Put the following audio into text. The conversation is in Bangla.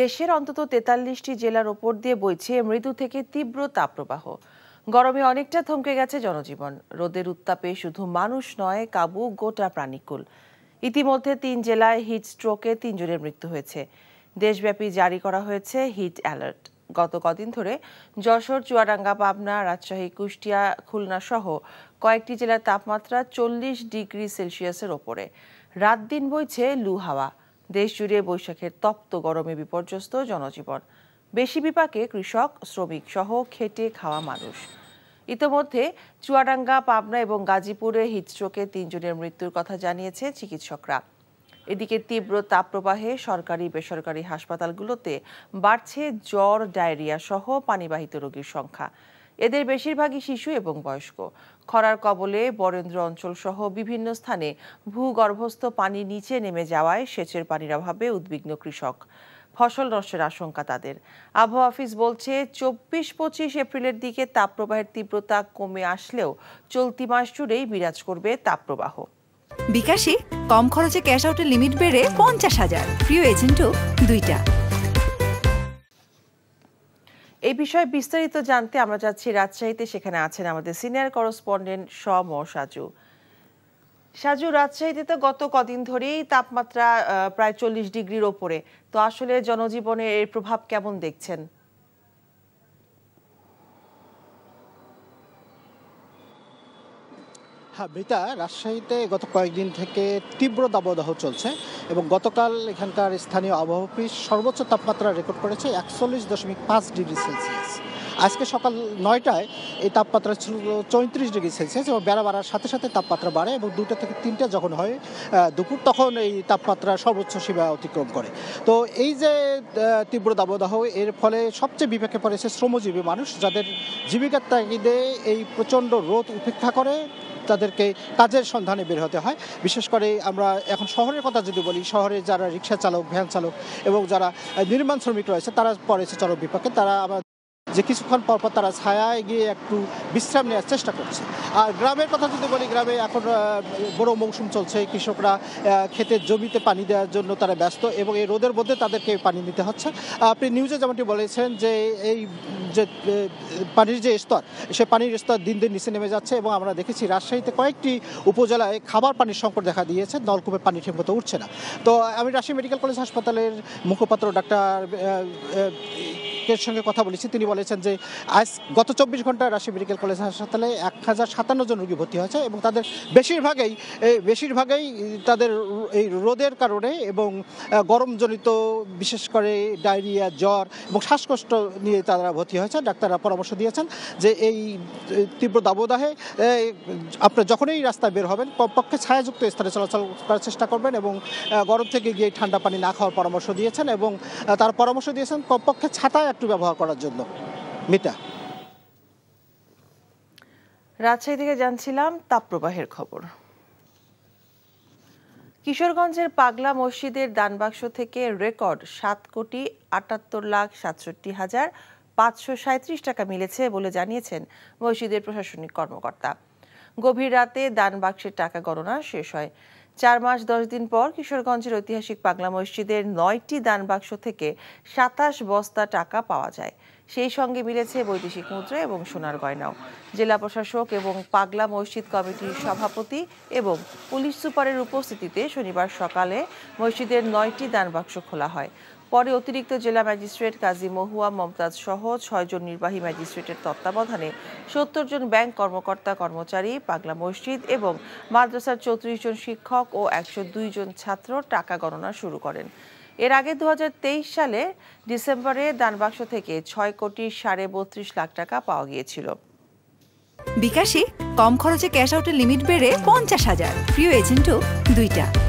দেশের অন্তত তেতাল্লিশটি জেলার ওপর দিয়ে বইছে মৃদু থেকে তীব্র তাপপ্রবাহ গরমে অনেকটা থমকে গেছে জনজীবন রোদের উত্তাপে শুধু মানুষ নয় কাবু গোটা প্রাণীকুল ইতিমধ্যে তিন জেলায় হিট স্ট্রোকে তিনজনের মৃত্যু হয়েছে দেশব্যাপী জারি করা হয়েছে হিট অ্যালার্ট গত কদিন ধরে যশোর চুয়াডাঙ্গা পাবনা রাজশাহী কুষ্টিয়া খুলনা সহ কয়েকটি জেলার তাপমাত্রা চল্লিশ ডিগ্রি সেলসিয়াসের ওপরে রাত দিন বইছে লু হাওয়া জুড়ে বৈশাখের তপ্ত গরমে বিপর্যস্ত জনজীবন বেশি বিপাকে কৃষক শ্রমিক সহ খেটে খাওয়া মানুষ ইতোমধ্যে চুয়াডাঙ্গা পাবনা এবং গাজীপুরে হিটস্ট্রোকে তিনজনের মৃত্যুর কথা জানিয়েছে চিকিৎসকরা এদিকে তীব্র তাপপ্রবাহে সরকারি বেসরকারি হাসপাতালগুলোতে বাড়ছে জ্বর ডায়রিয়া সহ পানিবাহিত রোগীর সংখ্যা এদের বেশিরভাগই শিশু এবং বয়স্ক খরার কবলে বরেন্দ্র অঞ্চলসহ বিভিন্ন স্থানে ভূগর্ভস্থ পানি নিচে নেমে যাওয়ায় সেচের পানির অভাবে উদ্বিগ্ন কৃষক ফসল নষ্টের আশঙ্কা তাদের আবহাওয়া অফিস বলছে চব্বিশ পঁচিশ এপ্রিলের দিকে তাপপ্রবাহের তীব্রতা কমে আসলেও চলতি মাস জুড়েই বিরাজ করবে তাপপ্রবাহ বিকাশে কম খরচে ক্যাশ আউটের লিমিট বেড়ে পঞ্চাশ হাজার প্রিয় এজেন্টও দুইটা এই বিষয়ে বিস্তারিত জানতে আমরা যাচ্ছি রাজশাহীতে সেখানে আছেন আমাদের সিনিয়র করসপন্ডেন্ট সম সাজু সাজু রাজশাহীতে তো গত কদিন ধরেই তাপমাত্রা প্রায় চল্লিশ ডিগ্রির ওপরে তো আসলে জনজীবনে এর প্রভাব কেমন দেখছেন হ্যাঁ বৃতা রাজশাহীতে গত কয়েকদিন থেকে তীব্র দাবদাহ চলছে এবং গতকাল এখানকার স্থানীয় আবহাওয়া অফিস সর্বোচ্চ তাপমাত্রা রেকর্ড করেছে একচল্লিশ দশমিক পাঁচ ডিগ্রি সেলসিয়াস আজকে সকাল নয়টায় এই তাপমাত্রা ছিল চৌত্রিশ ডিগ্রি সেলসিয়াস এবং বেড়া বাড়ার সাথে সাথে তাপমাত্রা বাড়ে এবং দুটো থেকে তিনটা যখন হয় দুপুর তখন এই তাপমাত্রা সর্বোচ্চ সীমা অতিক্রম করে তো এই যে তীব্র দাবদাহ এর ফলে সবচেয়ে বিপেক্ষে পড়েছে শ্রমজীবী মানুষ যাদের জীবিকার তাগিদে এই প্রচণ্ড রোদ উপেক্ষা করে তাদেরকে কাজের সন্ধানে বের হতে হয় বিশেষ করে আমরা এখন শহরের কথা যদি বলি শহরে যারা রিক্সা চালক ভ্যান চালক এবং যারা নির্মাণ শ্রমিক রয়েছে তারা পড়েছে চরম বিপক্ষে তারা আমার যে কিছুক্ষণ পরপর তারা ছায়ায় গিয়ে একটু বিশ্রাম নেওয়ার চেষ্টা করছে আর গ্রামের কথা যদি বলি গ্রামে এখন বড় মৌসুম চলছে কৃষকরা ক্ষেতের জমিতে পানি দেওয়ার জন্য তারা ব্যস্ত এবং এই রোদের মধ্যে তাদেরকে পানি নিতে হচ্ছে আপনি নিউজে যেমনটি বলেছেন যে এই যে পানির যে স্তর সে পানির স্তর দিন দিন নিচে নেমে যাচ্ছে এবং আমরা দেখেছি রাজশাহীতে কয়েকটি উপজেলায় খাবার পানির সংকট দেখা দিয়েছে নলকূপের পানি ঠিকমতো উঠছে না তো আমি রাজশাহী মেডিকেল কলেজ হাসপাতালের মুখপাত্র ডাক্তার অনেকের সঙ্গে কথা বলেছি তিনি বলেছেন যে আজ গত চব্বিশ ঘন্টা রাজশাহী মেডিকেল কলেজ হাসপাতালে এক হাজার সাতান্ন জন রোগী ভর্তি হয়েছে এবং তাদের বেশিরভাগেই বেশিরভাগেই তাদের এই রোদের কারণে এবং গরমজনিত বিশেষ করে ডায়রিয়া জ্বর এবং শ্বাসকষ্ট নিয়ে তারা ভর্তি হয়েছে ডাক্তাররা পরামর্শ দিয়েছেন যে এই তীব্র দাবদাহে আপনি যখনই রাস্তায় বের হবেন কমপক্ষে ছায়াযুক্ত স্থানে চলাচল করার চেষ্টা করবেন এবং গরম থেকে গিয়ে ঠান্ডা পানি না খাওয়ার পরামর্শ দিয়েছেন এবং তার পরামর্শ দিয়েছেন কমপক্ষে ছাতা একটু ব্যবহার করার জন্য মিতা রাজশাহী থেকে জানছিলাম তাপপ্রবাহের খবর কিশোরগঞ্জের পাগলা মসজিদের দানবাক্স থেকে রেকর্ড সাত কোটি আটাত্তর লাখ সাতষট্টি হাজার পাঁচশো সাঁত্রিশ টাকা মিলেছে বলে জানিয়েছেন মসজিদের প্রশাসনিক কর্মকর্তা গভীর রাতে দান বাক্সের টাকা গণনা শেষ হয় চার মাস দশ দিন পর কিশোরগঞ্জের ঐতিহাসিক পাগলা মসজিদের নয়টি দান বাক্স থেকে সাতাশ বস্তা টাকা পাওয়া যায় সেই সঙ্গে মিলেছে বৈদেশিক মুদ্রা এবং সোনার গয়নাও জেলা প্রশাসক এবং পাগলা মসজিদ কমিটির সভাপতি এবং পুলিশ সুপারের উপস্থিতিতে শনিবার সকালে মসজিদের নয়টি দান বাক্স খোলা হয় পরে অতিরিক্ত জেলা ম্যাজিস্ট্রেট কাজী মহুয়া মমতাজ সহ ছয়জন নির্বাহী ম্যাজিস্ট্রেটের তত্ত্বাবধানে সত্তর জন ব্যাংক কর্মকর্তা কর্মচারী পাগলা মসজিদ এবং মাদ্রাসার চৌত্রিশ জন শিক্ষক ও একশো জন ছাত্র টাকা গণনা শুরু করেন এর আগে দু সালে ডিসেম্বরে দানবাক্স থেকে ছয় কোটি সাড়ে বত্রিশ লাখ টাকা পাওয়া গিয়েছিল বিকাশে কম খরচে ক্যাশ আউটের লিমিট বেড়ে পঞ্চাশ হাজার প্রিয় এজেন্টও দুইটা